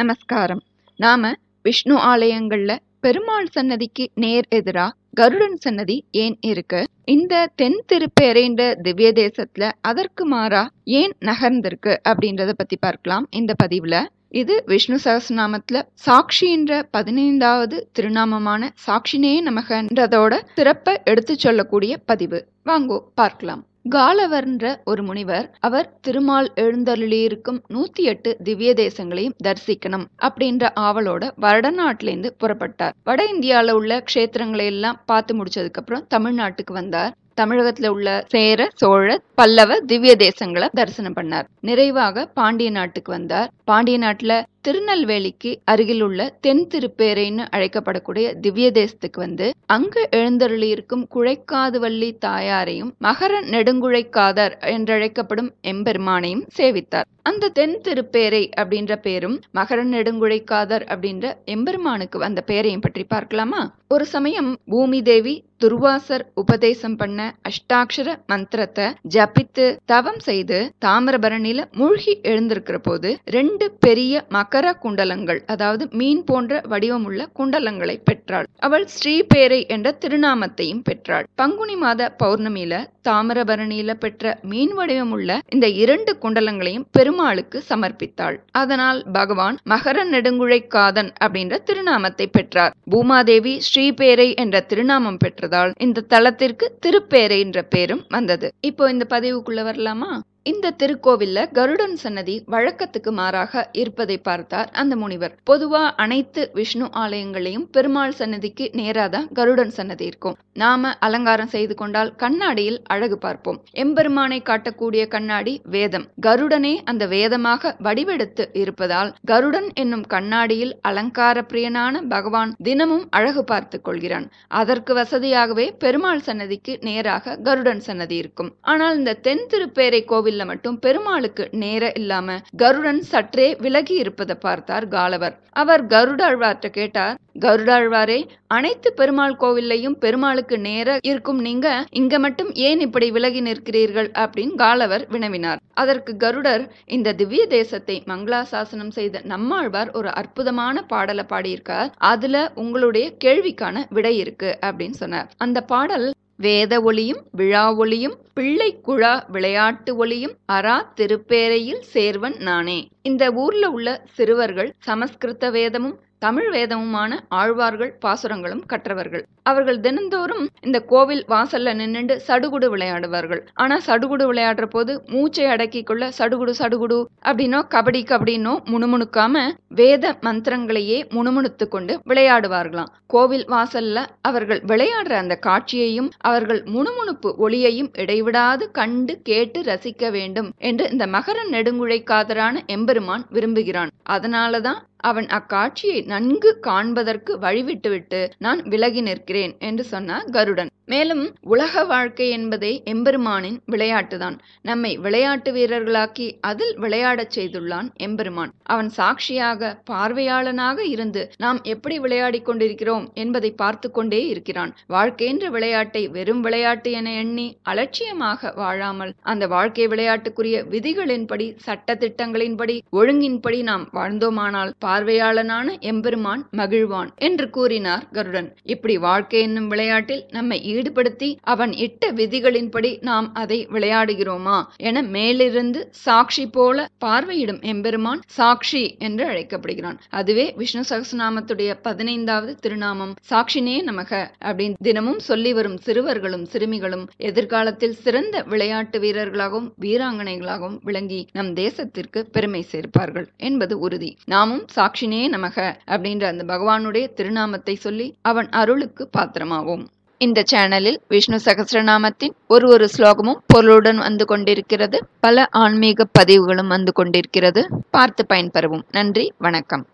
நமஸ்காரம் நாம விஷ்ணு ஆலயங்கள்ல பெருமாள் சன்னதிக்கு நேர் எதிரா கருடன் சன்னதி ஏன் இருக்கு இந்த தென் திருப்பேரேண்ட திவ்ய தேசத்துல அதற்கு மாறா ஏன் நகர்ந்திருக்கு அப்படின்றத பத்தி பார்க்கலாம் இந்த பதிவுல இது விஷ்ணு சகசநாமத்துல சாட்சின்ற பதினைந்தாவது திருநாமமான சாட்சினே நமகன்றதோட சிறப்ப எடுத்து சொல்லக்கூடிய பதிவு வாங்கோ பார்க்கலாம் காலவர்ன்ற ஒரு முனிவர் அவர் திருமால் எழுந்தருளியிருக்கும் நூத்தி எட்டு திவ்ய தேசங்களையும் தரிசிக்கணும் அப்படின்ற ஆவலோட வடநாட்டிலேருந்து புறப்பட்டார் வட இந்தியாவில் உள்ள க்ஷேத்திரங்களை எல்லாம் பார்த்து முடிச்சதுக்கு அப்புறம் தமிழ்நாட்டுக்கு வந்தார் தமிழகத்துல உள்ள சேர சோழ பல்லவ திவ்ய தேசங்களை தரிசனம் பண்ணார் நிறைவாக பாண்டிய நாட்டுக்கு வந்தார் பாண்டிய நாட்டுல திருநெல்வேலிக்கு அருகில் உள்ள தென் திருப்பேரைன்னு அழைக்கப்படக்கூடிய திவ்ய தேசத்துக்கு வந்து அங்கு எழுந்தருளி இருக்கும் குழைக்காதுவல்லி தாயாரையும் மகர நெடுங்குழைக்காதர் என்றழைக்கப்படும் எம்பெருமானையும் சேவித்தார் அந்த தென் திருப்பேரை அப்படின்ற பேரும் மகர நெடுங்குழைக்காதர் அப்படின்ற எம்பெருமானுக்கு வந்த பேரையும் பற்றி பார்க்கலாமா ஒரு சமயம் பூமி தேவி துர்வாசர் உபதேசம் பண்ண அஷ்டாட்சர மந்திரத்தை ஜபித்து தவம் செய்து தாமிரபரணியில மூழ்கி எழுந்திருக்கிற போது ரெண்டு பெரிய மகர குண்டலங்கள் அதாவது மீன் போன்ற வடிவமுள்ள குண்டலங்களை பெற்றாள் அவள் ஸ்ரீபேரை என்ற திருநாமத்தையும் பெற்றாள் பங்குனி மாத பௌர்ணமியில தாமிரபரணியில பெற்ற மீன் வடிவமுள்ள இந்த இரண்டு குண்டலங்களையும் பெருமாளுக்கு சமர்ப்பித்தாள் அதனால் பகவான் மகர நெடுங்குழை காதன் அப்படின்ற திருநாமத்தை பெற்றார் பூமாதேவி ஸ்ரீபேரை என்ற திருநாமம் பெற்றதால் இந்த தலத்திற்கு திருப்பே என்ற பேரும் வந்தது இப்போ இந்த பதிவுக்குள்ள வரலாமா இந்த திருக்கோவில்ல கருடன் சன்னதி வழக்கத்துக்கு மாறாக இருப்பதை பார்த்தார் அந்த முனிவர் பொதுவா அனைத்து விஷ்ணு ஆலயங்களையும் பெருமாள் சன்னதிக்கு நேராதான் கருடன் சன்னதி இருக்கும் நாம அலங்காரம் செய்து கொண்டால் கண்ணாடியில் அழகு பார்ப்போம் எம்பெருமானை காட்டக்கூடிய கண்ணாடி வேதம் கருடனே அந்த வேதமாக வடிவெடுத்து இருப்பதால் கருடன் என்னும் கண்ணாடியில் அலங்கார பிரியனான பகவான் தினமும் அழகு பார்த்து கொள்கிறான் அதற்கு வசதியாகவே பெருமாள் சன்னதிக்கு நேராக கருடன் சன்னதி இருக்கும் ஆனால் இந்த தென் திருப்பேரை கோவில் கோயில்ல மட்டும் பெருமாளுக்கு நேர இல்லாம கருடன் சற்றே விலகி இருப்பதை பார்த்தார் காலவர் அவர் கருடாழ்வார்ட்ட கேட்டார் கருடாழ்வாரே அனைத்து பெருமாள் கோவில்லையும் பெருமாளுக்கு நேர இருக்கும் நீங்க இங்க மட்டும் ஏன் இப்படி விலகி நிற்கிறீர்கள் அப்படின்னு காலவர் வினவினார் அதற்கு கருடர் இந்த திவ்ய தேசத்தை மங்களா சாசனம் செய்த நம்மாழ்வார் ஒரு அற்புதமான பாடலை பாடியிருக்கார் அதுல உங்களுடைய கேள்விக்கான விடை இருக்கு அப்படின்னு சொன்னார் அந்த பாடல் வேத ஒளியும் விழா ஒளியும் பிள்ளை குழா விளையாட்டு ஒளியும் அரா திருப்பேரையில் சேர்வன் நானே இந்த ஊர்ல உள்ள சிறுவர்கள் சமஸ்கிருத வேதமும் தமிழ் வேதமுமான ஆழ்வார்கள் பாசுரங்களும் கற்றவர்கள் அவர்கள் தினந்தோறும் இந்த கோவில் வாசல்ல நின்னுண்டு சடுகுடு விளையாடுவார்கள் ஆனா சடுகுடு விளையாடுற போது மூச்சை கொள்ள சடுகுடு சடுகுடு அப்படின்னோ கபடி கபடின்னோ முணுமுணுக்காம வேத மந்திரங்களையே முணுமுணுத்து கொண்டு விளையாடுவார்களாம் கோவில் வாசல்ல அவர்கள் விளையாடுற அந்த காட்சியையும் அவர்கள் முணுமுணுப்பு ஒளியையும் இடைவிடாது கண்டு கேட்டு ரசிக்க வேண்டும் என்று இந்த மகர நெடுங்குழை காதரான எம்பெருமான் விரும்புகிறான் அதனாலதான் அவன் அக்காட்சியை நன்கு காண்பதற்கு வழிவிட்டுவிட்டு நான் விலகி நிற்கிறேன் என்று சொன்னார் கருடன் மேலும் உலக வாழ்க்கை என்பதே எம்பெருமானின் விளையாட்டுதான் நம்மை விளையாட்டு வீரர்களாக்கி அதில் விளையாடச் செய்துள்ளான் எம்பெருமான் அவன் சாட்சியாக பார்வையாளனாக இருந்து நாம் எப்படி விளையாடி கொண்டிருக்கிறோம் என்பதை பார்த்து கொண்டே இருக்கிறான் வாழ்க்கைன்ற விளையாட்டை வெறும் விளையாட்டு என எண்ணி அலட்சியமாக வாழாமல் அந்த வாழ்க்கை விளையாட்டுக்குரிய விதிகளின்படி சட்ட திட்டங்களின்படி ஒழுங்கின்படி நாம் வாழ்ந்தோமானால் பார்வையாளனான எம்பெருமான் மகிழ்வான் என்று கூறினார் கருடன் இப்படி வாழ்க்கை என்னும் விளையாட்டில் நம்மை ஈடுபடுத்தி அவன் இட்ட விதிகளின்படி நாம் அதை விளையாடுகிறோமா என மேலிருந்து சாட்சி போல பார்வையிடும் எம்பெருமான் சாட்சி என்று அழைக்கப்படுகிறான் அதுவே விஷ்ணு சகசநாமத்துடைய பதினைந்தாவது திருநாமம் சாட்சினே நமக அப்படின்னு தினமும் சொல்லி வரும் சிறுவர்களும் சிறுமிகளும் எதிர்காலத்தில் சிறந்த விளையாட்டு வீரர்களாகவும் வீராங்கனைகளாகவும் விளங்கி நம் தேசத்திற்கு பெருமை சேர்ப்பார்கள் என்பது உறுதி நாமும் சாட்சினே நமக அப்படின்ற அந்த பகவானுடைய திருநாமத்தை சொல்லி அவன் அருளுக்கு பாத்திரமாவோம் இந்த சேனலில் விஷ்ணு சகசிரநாமத்தின் ஒரு ஒரு ஸ்லோகமும் பொருளுடன் வந்து கொண்டிருக்கிறது பல ஆன்மீக பதிவுகளும் வந்து கொண்டிருக்கிறது பார்த்து பயன்பெறவும் நன்றி வணக்கம்